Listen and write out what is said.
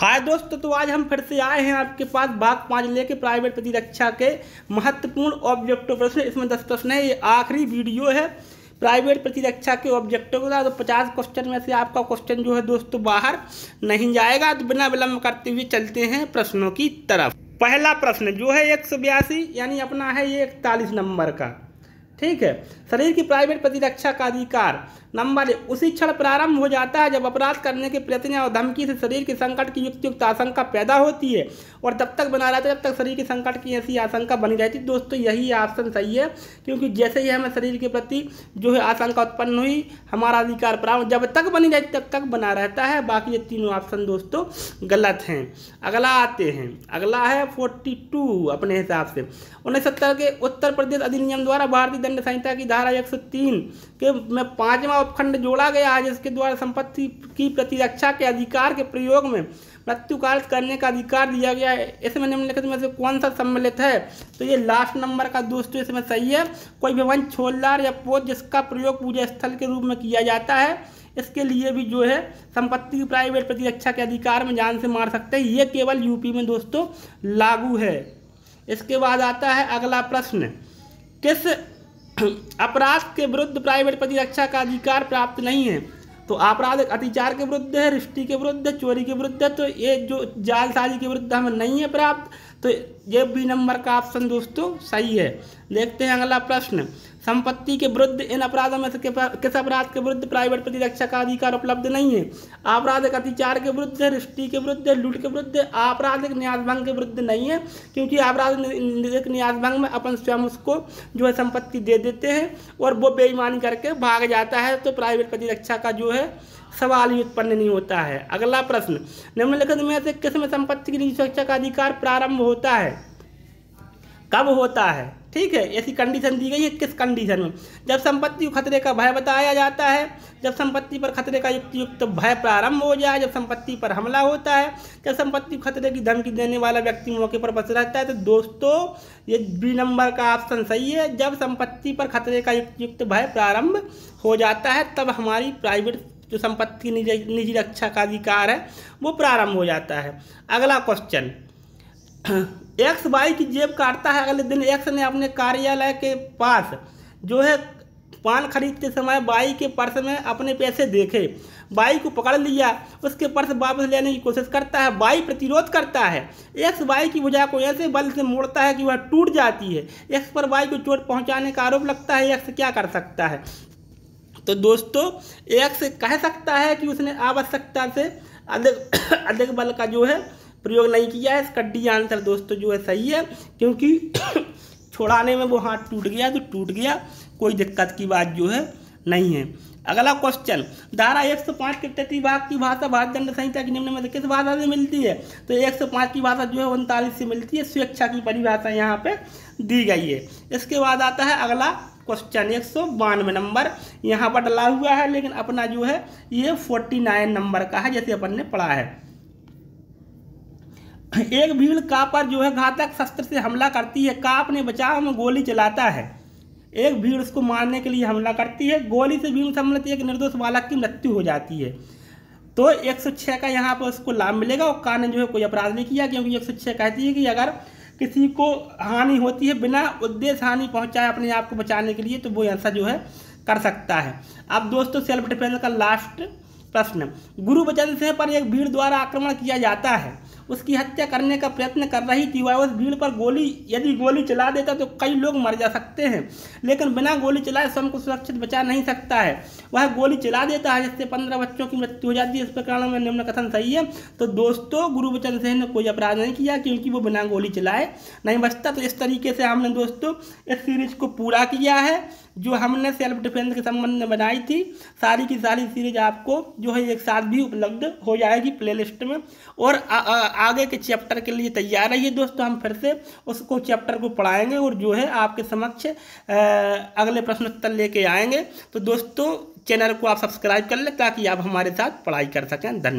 हाय दोस्तों तो आज हम फिर से आए हैं आपके पास बाघ पाँच लेके प्राइवेट प्रतिरक्षा के महत्वपूर्ण ऑब्जेक्टिव प्रश्न इसमें दस प्रश्न है ये आखिरी वीडियो है प्राइवेट प्रतिरक्षा के ऑब्जेक्टिव का तो पचास क्वेश्चन में से आपका क्वेश्चन जो है दोस्तों बाहर नहीं जाएगा तो बिना विलम्ब करते हुए चलते हैं प्रश्नों की तरफ पहला प्रश्न जो है एक यानी अपना है ये इकतालीस नंबर का ठीक है शरीर की प्राइवेट प्रतिरक्षा का अधिकार नंबर उसी क्षण प्रारंभ हो जाता है जब अपराध करने के प्रयत्न और धमकी से शरीर के संकट की युक्त युक्त आशंका पैदा होती है और जब तक बना रहता है जब तक शरीर के संकट की ऐसी आशंका बनी रहती है दोस्तों यही ऑप्शन सही है क्योंकि जैसे ही हमें शरीर के प्रति जो है आशंका उत्पन्न हुई हमारा अधिकार प्रारंभ जब तक बनी रहती तब तक बना रहता है बाकी ये तीनों ऑप्शन दोस्तों गलत हैं अगला आते हैं अगला है फोर्टी अपने हिसाब से उन्नीस के उत्तर प्रदेश अधिनियम द्वारा भारतीय दंड संहिता की धारा धारा एक सौ तीन के में पांचवा उपखंड जोड़ा गया है जिसके द्वारा संपत्ति की प्रतिरक्षा के अधिकार के प्रयोग में मृत्यु कार्य करने का अधिकार दिया गया है इसमें निम्नलिखित में से कौन सा सम्मिलित है तो ये लास्ट नंबर का दोस्तों इसमें सही है कोई भी भवन छोलदार या पोत जिसका प्रयोग पूजा स्थल के रूप में किया जाता है इसके लिए भी जो है संपत्ति की प्राइवेट प्रतिरक्षा के अधिकार में जान से मार सकते हैं ये केवल यूपी में दोस्तों लागू है इसके बाद आता है अगला प्रश्न किस अपराध के विरुद्ध प्राइवेट प्रतिरक्षा का अधिकार प्राप्त नहीं है तो अपराध अतिचार के विरुद्ध है रिश्ती के विरुद्ध है चोरी के विरुद्ध है तो ये जो जालसाजी के विरुद्ध हमें नहीं है प्राप्त तो ये बी नंबर का ऑप्शन दोस्तों सही है देखते हैं अगला प्रश्न संपत्ति के विरुद्ध इन अपराधों में से किस अपराध के विरुद्ध प्राइवेट प्रतिरक्षा का अधिकार उपलब्ध नहीं है आपराधिक अतिचार के विरुद्ध रिष्टि के विरुद्ध लूट के विरुद्ध आपराधिक न्यास भंग के विरुद्ध नहीं है क्योंकि आपराधिक न्यास भंग में अपन स्वयं उसको जो है संपत्ति दे देते हैं और वो बेईमानी करके भाग जाता है तो प्राइवेट प्रतिरक्षा का जो है सवाल ही उत्पन्न नहीं होता है अगला प्रश्न निम्नलिखित में से किस में संपत्ति की निजी सुरक्षा का अधिकार प्रारंभ होता है कब होता है ठीक है ऐसी कंडीशन दी गई है किस कंडीशन में जब संपत्ति को खतरे का भय बताया जाता है जब संपत्ति पर खतरे का युक्त युक्त भय प्रारंभ हो जाए जब संपत्ति पर हमला होता है जब संपत्ति को खतरे की धमकी देने वाला व्यक्ति मौके पर बच रहता है तो दोस्तों ये बी नंबर का ऑप्शन सही है जब संपत्ति पर खतरे का युक्त युक्त भय प्रारंभ हो जाता है तब हमारी प्राइवेट जो संपत्ति निजी रक्षा का अधिकार है वो प्रारंभ हो जाता है अगला क्वेश्चन एक्स वाई की जेब काटता है अगले दिन एक्स ने अपने कार्यालय के पास जो है पान खरीदते समय बाई के पर्स में अपने पैसे देखे बाई को पकड़ लिया उसके पर्स वापस लेने की कोशिश करता है बाई प्रतिरोध करता है एक्स बाई की भुजा को ऐसे बल से मोड़ता है कि वह टूट जाती है एक्स पर बाई को चोट पहुंचाने का आरोप लगता है एक्स क्या कर सकता है तो दोस्तों एक से कह सकता है कि उसने आवश्यकता से अधिक अधिक बल का जो है प्रयोग नहीं किया है इसका डी आंसर दोस्तों जो है सही है क्योंकि छोड़ाने में वो हाथ टूट गया तो टूट गया कोई दिक्कत की बात जो है नहीं है अगला क्वेश्चन धारा 105 के प्रतिभाग की भाषा भारत दंड संहिता की निम्न में किस भाषा से मिलती है तो 105 की भाषा जो है उनतालीस से मिलती है स्वेच्छा की परिभाषा यहाँ पे दी गई है इसके बाद आता है अगला क्वेश्चन एक सौ बानवे नंबर यहाँ पर डला हुआ है लेकिन अपना जो है ये फोर्टी नाइन नंबर का है जैसे अपन ने पढ़ा है एक भील का पर जो है घातक शस्त्र से हमला करती है काप ने बचाव में गोली चलाता है एक भीड़ उसको मारने के लिए हमला करती है गोली से भीड़ सम्मिलित एक निर्दोष बालक की मृत्यु हो जाती है तो 106 का यहाँ पर उसको लाभ मिलेगा और का ने जो है कोई अपराध नहीं किया क्योंकि 106 कहती है कि अगर किसी को हानि होती है बिना उद्देश्य हानि पहुंचाए अपने आप को बचाने के लिए तो वो आंसर जो है कर सकता है अब दोस्तों सेल्फ डिफेंस का लास्ट प्रश्न गुरु बचन से पर एक भीड़ द्वारा आक्रमण किया जाता है उसकी हत्या करने का प्रयत्न कर रही थी वह उस भीड़ पर गोली यदि गोली चला देता तो कई लोग मर जा सकते हैं लेकिन बिना गोली चलाए स्वयं को सुरक्षित बचा नहीं सकता है वह गोली चला देता है जिससे पंद्रह बच्चों की मृत्यु हो जाती है इस प्रकरण में निम्न कथन सही है तो दोस्तों बचन सिंह ने कोई अपराध नहीं किया क्योंकि वो बिना गोली चलाए नहीं बचता तो इस तरीके से हमने दोस्तों इस सीरीज को पूरा किया है जो हमने सेल्फ डिफेंस के संबंध में बनाई थी सारी की सारी सीरीज आपको जो है एक साथ भी उपलब्ध हो जाएगी प्लेलिस्ट में और आ, आ, आगे के चैप्टर के लिए तैयार रहिए दोस्तों हम फिर से उसको चैप्टर को पढ़ाएंगे और जो है आपके समक्ष अगले प्रश्नोत्तर लेके आएंगे तो दोस्तों चैनल को आप सब्सक्राइब कर लें ताकि आप हमारे साथ पढ़ाई कर सकें धन्यवाद